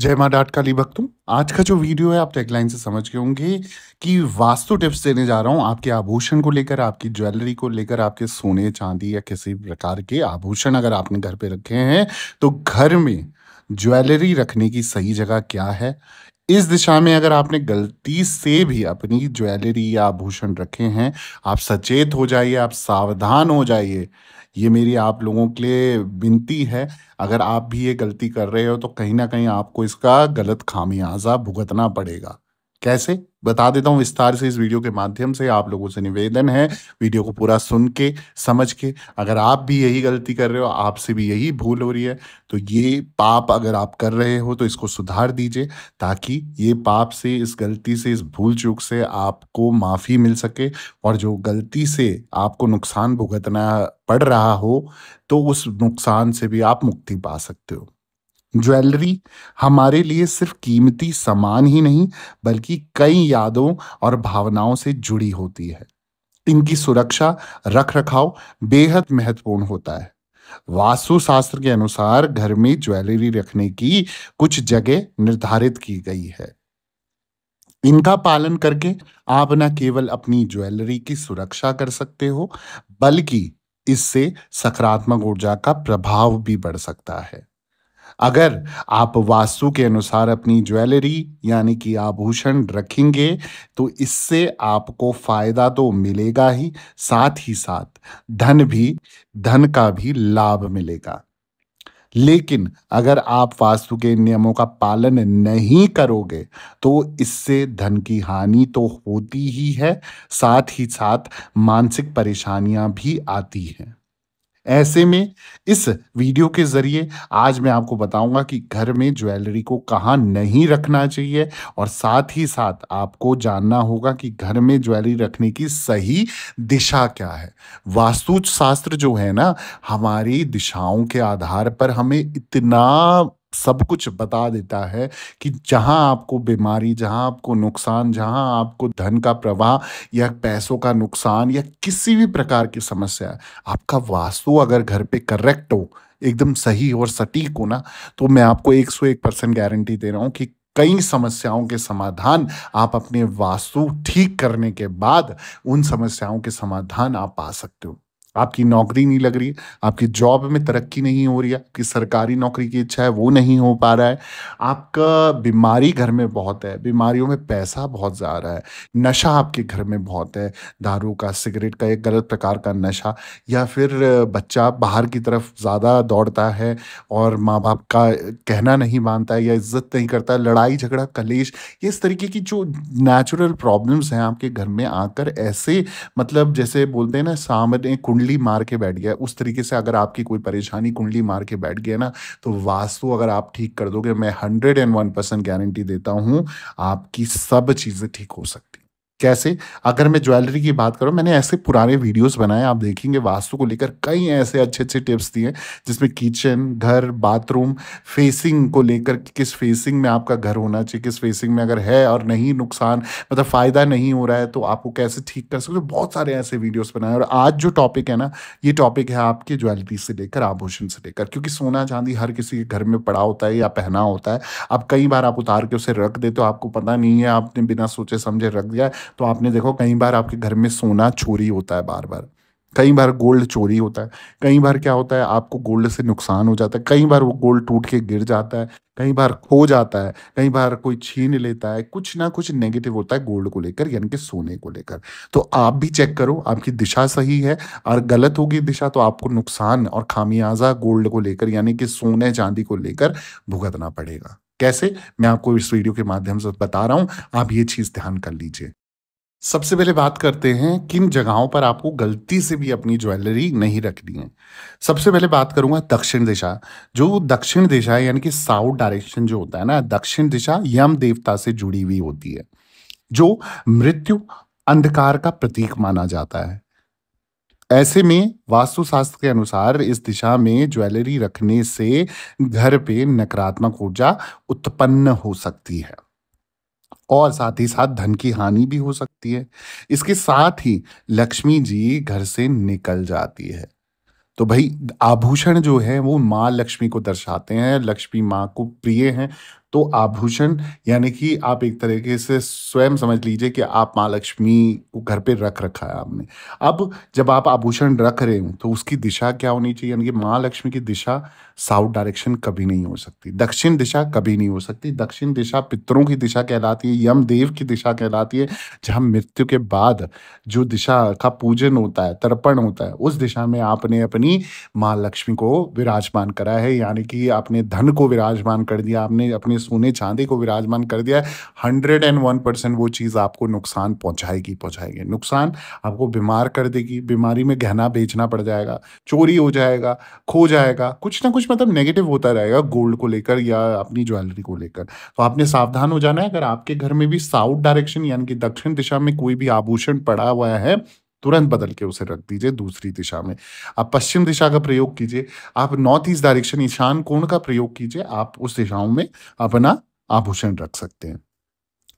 जय मा डाट काली भक्तों आज का जो वीडियो है आप टेकलाइन से समझ के होंगे कि वास्तु टिप्स देने जा रहा हूँ आपके आभूषण को लेकर आपकी ज्वेलरी को लेकर आपके सोने चांदी या किसी प्रकार के आभूषण अगर आपने घर पे रखे हैं तो घर में ज्वेलरी रखने की सही जगह क्या है इस दिशा में अगर आपने गलती से भी अपनी ज्वेलरी या आभूषण रखे हैं आप सचेत हो जाइए आप सावधान हो जाइए ये मेरी आप लोगों के लिए विनती है अगर आप भी ये गलती कर रहे हो तो कहीं ना कहीं आपको इसका गलत खामियाजा भुगतना पड़ेगा कैसे बता देता हूँ विस्तार से इस वीडियो के माध्यम से आप लोगों से निवेदन है वीडियो को पूरा सुन के समझ के अगर आप भी यही गलती कर रहे हो आपसे भी यही भूल हो रही है तो ये पाप अगर आप कर रहे हो तो इसको सुधार दीजिए ताकि ये पाप से इस गलती से इस भूल चूक से आपको माफ़ी मिल सके और जो गलती से आपको नुकसान भुगतना पड़ रहा हो तो उस नुकसान से भी आप मुक्ति पा सकते हो ज्वेलरी हमारे लिए सिर्फ कीमती सामान ही नहीं बल्कि कई यादों और भावनाओं से जुड़ी होती है इनकी सुरक्षा रख रखाव बेहद महत्वपूर्ण होता है वास्तु शास्त्र के अनुसार घर में ज्वेलरी रखने की कुछ जगह निर्धारित की गई है इनका पालन करके आप न केवल अपनी ज्वेलरी की सुरक्षा कर सकते हो बल्कि इससे सकारात्मक ऊर्जा का प्रभाव भी बढ़ सकता है अगर आप वास्तु के अनुसार अपनी ज्वेलरी यानी कि आभूषण रखेंगे तो इससे आपको फायदा तो मिलेगा ही साथ ही साथ धन भी धन का भी लाभ मिलेगा लेकिन अगर आप वास्तु के नियमों का पालन नहीं करोगे तो इससे धन की हानि तो होती ही है साथ ही साथ मानसिक परेशानियां भी आती हैं ऐसे में इस वीडियो के ज़रिए आज मैं आपको बताऊंगा कि घर में ज्वेलरी को कहाँ नहीं रखना चाहिए और साथ ही साथ आपको जानना होगा कि घर में ज्वेलरी रखने की सही दिशा क्या है वास्तु शास्त्र जो है ना हमारी दिशाओं के आधार पर हमें इतना सब कुछ बता देता है कि जहां आपको बीमारी जहां आपको नुकसान जहां आपको धन का प्रवाह या पैसों का नुकसान या किसी भी प्रकार की समस्या है आपका वास्तु अगर घर पे करेक्ट हो एकदम सही और सटीक हो ना तो मैं आपको एक सौ एक परसेंट गारंटी दे रहा हूं कि कई समस्याओं के समाधान आप अपने वास्तु ठीक करने के बाद उन समस्याओं के समाधान आप पा सकते हो आपकी नौकरी नहीं लग रही आपकी जॉब में तरक्की नहीं हो रही है आपकी सरकारी नौकरी की इच्छा है वो नहीं हो पा रहा है आपका बीमारी घर में बहुत है बीमारियों में पैसा बहुत जा रहा है नशा आपके घर में बहुत है दारू का सिगरेट का एक गलत प्रकार का नशा या फिर बच्चा बाहर की तरफ ज़्यादा दौड़ता है और माँ बाप का कहना नहीं मानता है या इज्जत नहीं करता लड़ाई झगड़ा कलेश ये इस तरीके की जो नेचुरल प्रॉब्लम्स हैं आपके घर में आकर ऐसे मतलब जैसे बोलते हैं ना सामने कुंडली कुंडली मार के बैठ गया उस तरीके से अगर आपकी कोई परेशानी कुंडली मार के बैठ गया ना तो वास्तु अगर आप ठीक कर दोगे मैं hundred and one percent guarantee देता हूं आपकी सब चीज़ें ठीक हो सकती कैसे अगर मैं ज्वेलरी की बात करूँ मैंने ऐसे पुराने वीडियोस बनाए आप देखेंगे वास्तु को लेकर कई ऐसे अच्छे अच्छे टिप्स दिए जिसमें किचन घर बाथरूम फेसिंग को लेकर कि किस फेसिंग में आपका घर होना चाहिए किस फेसिंग में अगर है और नहीं नुकसान मतलब फ़ायदा नहीं हो रहा है तो आपको कैसे ठीक कर सकते बहुत सारे ऐसे वीडियोज़ बनाए और आज जो टॉपिक है ना ये टॉपिक है आपकी ज्वेलरी से लेकर आभूषण से लेकर क्योंकि सोना चांदी हर किसी के घर में पड़ा होता है या पहना होता है आप कई बार आप उतार के उसे रख देते हो आपको पता नहीं है आपने बिना सोचे समझे रख दिया तो आपने देखो कई बार आपके घर में सोना चोरी होता है बार बार कई बार गोल्ड चोरी होता है कई बार क्या होता है आपको गोल्ड से नुकसान हो जाता है कई बार वो गोल्ड टूट के गिर जाता है कई बार खो जाता है कई बार कोई छीन लेता है कुछ ना कुछ नेगेटिव होता है गोल्ड को लेकर यानी कि सोने को लेकर तो आप भी चेक करो आपकी दिशा सही है और गलत होगी दिशा तो आपको नुकसान और खामियाजा गोल्ड को लेकर यानी कि सोने चांदी को लेकर भुगतना पड़ेगा कैसे मैं आपको इस वीडियो के माध्यम से बता रहा हूँ आप ये चीज़ ध्यान कर लीजिए सबसे पहले बात करते हैं किन जगहों पर आपको गलती से भी अपनी ज्वेलरी नहीं रखनी है सबसे पहले बात करूंगा दक्षिण दिशा जो दक्षिण दिशा यानी कि साउथ डायरेक्शन जो होता है ना दक्षिण दिशा यम देवता से जुड़ी हुई होती है जो मृत्यु अंधकार का प्रतीक माना जाता है ऐसे में वास्तुशास्त्र के अनुसार इस दिशा में ज्वेलरी रखने से घर पे नकारात्मक ऊर्जा उत्पन्न हो सकती है और साथ ही साथ धन की हानि भी हो सकती है इसके साथ ही लक्ष्मी जी घर से निकल जाती है तो भाई आभूषण जो है वो माँ लक्ष्मी को दर्शाते हैं लक्ष्मी माँ को प्रिय हैं तो आभूषण यानी कि आप एक तरीके से स्वयं समझ लीजिए कि आप माँ लक्ष्मी को घर पे रख रखा है आपने अब जब आप आभूषण रख रहे हो तो उसकी दिशा क्या होनी चाहिए यानी कि माँ लक्ष्मी की दिशा साउथ डायरेक्शन कभी नहीं हो सकती दक्षिण दिशा कभी नहीं हो सकती दक्षिण दिशा पितरों की दिशा कहलाती है यम देव की दिशा कहलाती है जहाँ मृत्यु के बाद जो दिशा का पूजन होता है तर्पण होता है उस दिशा में आपने अपनी माँ लक्ष्मी को विराजमान करा है यानी कि आपने धन को विराजमान कर दिया आपने अपनी ने सोने चांदी को विराजमान कर दिया है हंड्रेड एंड वन परसेंट वो चीज़ आपको नुकसान पहुंचाएगी पहुंचाएगी नुकसान आपको बीमार कर देगी बीमारी में गहना बेचना पड़ जाएगा चोरी हो जाएगा खो जाएगा कुछ ना कुछ मतलब नेगेटिव होता रहेगा गोल्ड को लेकर या अपनी ज्वेलरी को लेकर तो आपने सावधान हो जाना है अगर आपके घर में भी साउथ डायरेक्शन यानी कि दक्षिण दिशा में कोई भी आभूषण पड़ा हुआ है तुरंत बदल के उसे रख दीजिए दूसरी दिशा में आप पश्चिम दिशा का प्रयोग कीजिए आप नॉर्थ ईस्ट डायरेक्शन ईशान कोण का प्रयोग कीजिए आप उस दिशाओं में अपना आभूषण रख सकते हैं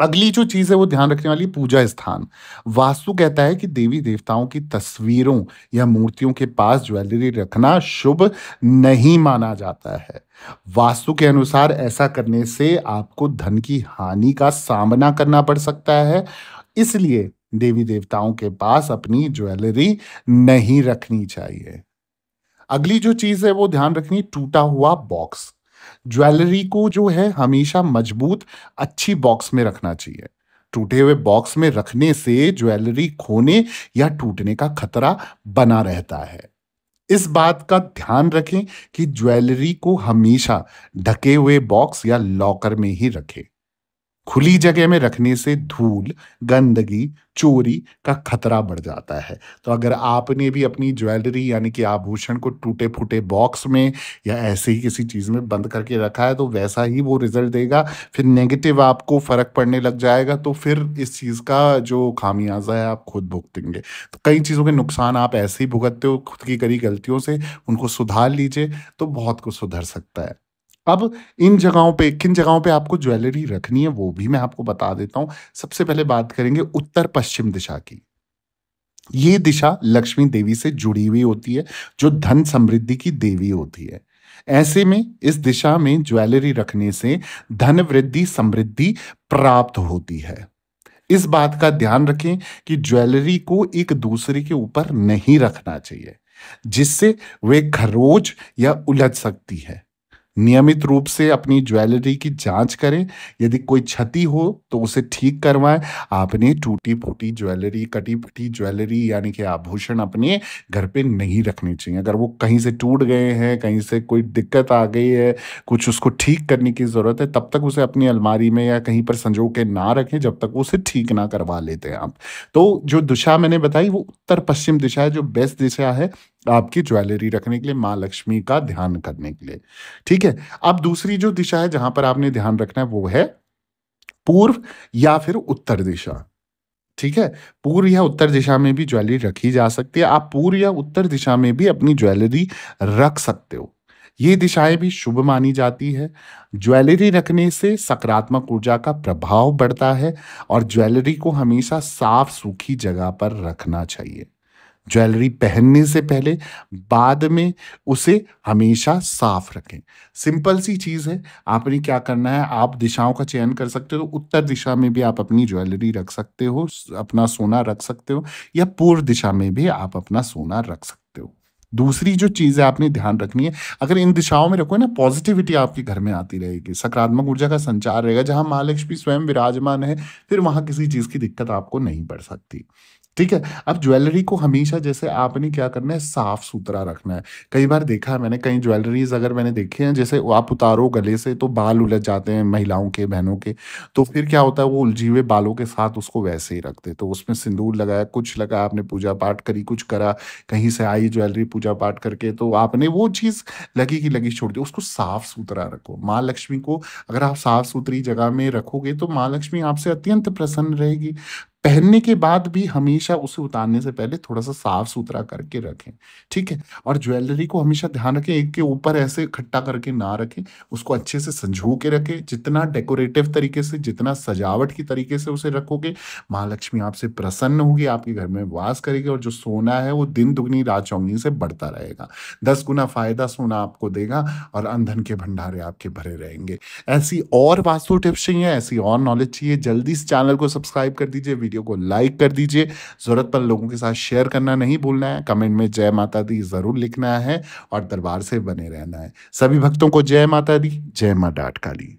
अगली जो चीज़ है वो ध्यान रखने वाली पूजा स्थान वास्तु कहता है कि देवी देवताओं की तस्वीरों या मूर्तियों के पास ज्वेलरी रखना शुभ नहीं माना जाता है वास्तु के अनुसार ऐसा करने से आपको धन की हानि का सामना करना पड़ सकता है इसलिए देवी देवताओं के पास अपनी ज्वेलरी नहीं रखनी चाहिए अगली जो चीज है वो ध्यान रखनी टूटा हुआ बॉक्स ज्वेलरी को जो है हमेशा मजबूत अच्छी बॉक्स में रखना चाहिए टूटे हुए बॉक्स में रखने से ज्वेलरी खोने या टूटने का खतरा बना रहता है इस बात का ध्यान रखें कि ज्वेलरी को हमेशा ढके हुए बॉक्स या लॉकर में ही रखें खुली जगह में रखने से धूल गंदगी चोरी का खतरा बढ़ जाता है तो अगर आपने भी अपनी ज्वेलरी यानी कि आभूषण को टूटे फूटे बॉक्स में या ऐसे ही किसी चीज़ में बंद करके रखा है तो वैसा ही वो रिजल्ट देगा फिर नेगेटिव आपको फ़र्क पड़ने लग जाएगा तो फिर इस चीज़ का जो खामियाजा है आप खुद भुगतेंगे तो कई चीज़ों के नुकसान आप ऐसे ही भुगतते हो खुद की करी गलतियों से उनको सुधार लीजिए तो बहुत कुछ सुधर सकता है अब इन जगहों पे किन जगहों पे आपको ज्वेलरी रखनी है वो भी मैं आपको बता देता हूं सबसे पहले बात करेंगे उत्तर पश्चिम दिशा की ये दिशा लक्ष्मी देवी से जुड़ी हुई होती है जो धन समृद्धि की देवी होती है ऐसे में इस दिशा में ज्वेलरी रखने से धन वृद्धि समृद्धि प्राप्त होती है इस बात का ध्यान रखें कि ज्वेलरी को एक दूसरे के ऊपर नहीं रखना चाहिए जिससे वे खरोच या उलझ सकती है नियमित रूप से अपनी ज्वेलरी की जांच करें यदि कोई क्षति हो तो उसे ठीक करवाएं आपने टूटी फूटी ज्वेलरी कटी फटी ज्वेलरी यानी कि आभूषण अपने घर पे नहीं रखने चाहिए अगर वो कहीं से टूट गए हैं कहीं से कोई दिक्कत आ गई है कुछ उसको ठीक करने की ज़रूरत है तब तक उसे अपनी अलमारी में या कहीं पर संजो के ना रखें जब तक उसे ठीक ना करवा लेते हैं आप तो जो दिशा मैंने बताई वो उत्तर पश्चिम दिशा है जो बेस्ट दिशा है आपकी ज्वेलरी रखने के लिए माँ लक्ष्मी का ध्यान करने के लिए ठीक है अब दूसरी जो दिशा है जहां पर आपने ध्यान रखना है वो है पूर्व या फिर उत्तर दिशा ठीक है पूर्व या उत्तर दिशा में भी ज्वेलरी रखी जा सकती है आप पूर्व या उत्तर दिशा में भी अपनी ज्वेलरी रख सकते हो ये दिशाएं भी शुभ मानी जाती है ज्वेलरी रखने से सकारात्मक ऊर्जा का प्रभाव बढ़ता है और ज्वेलरी को हमेशा साफ सूखी जगह पर रखना चाहिए ज्वेलरी पहनने से पहले बाद में उसे हमेशा साफ रखें सिंपल सी चीज़ है आपने क्या करना है आप दिशाओं का चयन कर सकते हो उत्तर दिशा में भी आप अपनी ज्वेलरी रख सकते हो अपना सोना रख सकते हो या पूर्व दिशा में भी आप अपना सोना रख सकते हो दूसरी जो चीज़ है आपने ध्यान रखनी है अगर इन दिशाओं में रखो ना पॉजिटिविटी आपके घर में आती रहेगी सकारात्मक ऊर्जा का संचार रहेगा जहां महालक्ष्मी स्वयं विराजमान है फिर वहां किसी चीज़ की दिक्कत आपको नहीं पड़ सकती ठीक है अब ज्वेलरी को हमेशा जैसे आपने क्या करना है साफ सुथरा रखना है कई बार देखा है मैंने कई ज्वेलरीज अगर मैंने देखे हैं जैसे आप उतारो गले से तो बाल उलझ जाते हैं महिलाओं के बहनों के तो फिर क्या होता है वो उलझी हुए बालों के साथ उसको वैसे ही रखते तो उसमें सिंदूर लगाया कुछ लगाया आपने पूजा पाठ करी कुछ करा कहीं से आई ज्वेलरी पूजा पाठ करके तो आपने वो चीज़ लगी की लगी छोड़ दी उसको साफ सुथरा रखो माँ लक्ष्मी को अगर आप साफ सुथरी जगह में रखोगे तो माँ लक्ष्मी आपसे अत्यंत प्रसन्न रहेगी पहनने के बाद भी हमेशा उसे उतारने से पहले थोड़ा सा साफ सुथरा करके रखें ठीक है और ज्वेलरी को हमेशा ध्यान रखें एक के ऊपर ऐसे इकट्ठा करके ना रखें उसको अच्छे से संजो के रखें जितना डेकोरेटिव तरीके से जितना सजावट की तरीके से उसे रखोगे महालक्ष्मी आपसे प्रसन्न होगी आपके घर में वास करेगी और जो सोना है वो दिन दुगनी रात चौगनी से बढ़ता रहेगा दस गुना फायदा सोना आपको देगा और अंधन के भंडारे आपके भरे रहेंगे ऐसी और वास्तु टिप्स चाहिए ऐसी और नॉलेज चाहिए जल्दी इस चैनल को सब्सक्राइब कर दीजिए वीडियो वीडियो को लाइक कर दीजिए ज़रूरत पर लोगों के साथ शेयर करना नहीं भूलना है कमेंट में जय माता दी ज़रूर लिखना है और दरबार से बने रहना है सभी भक्तों को जय माता दी जय माँ डाट काली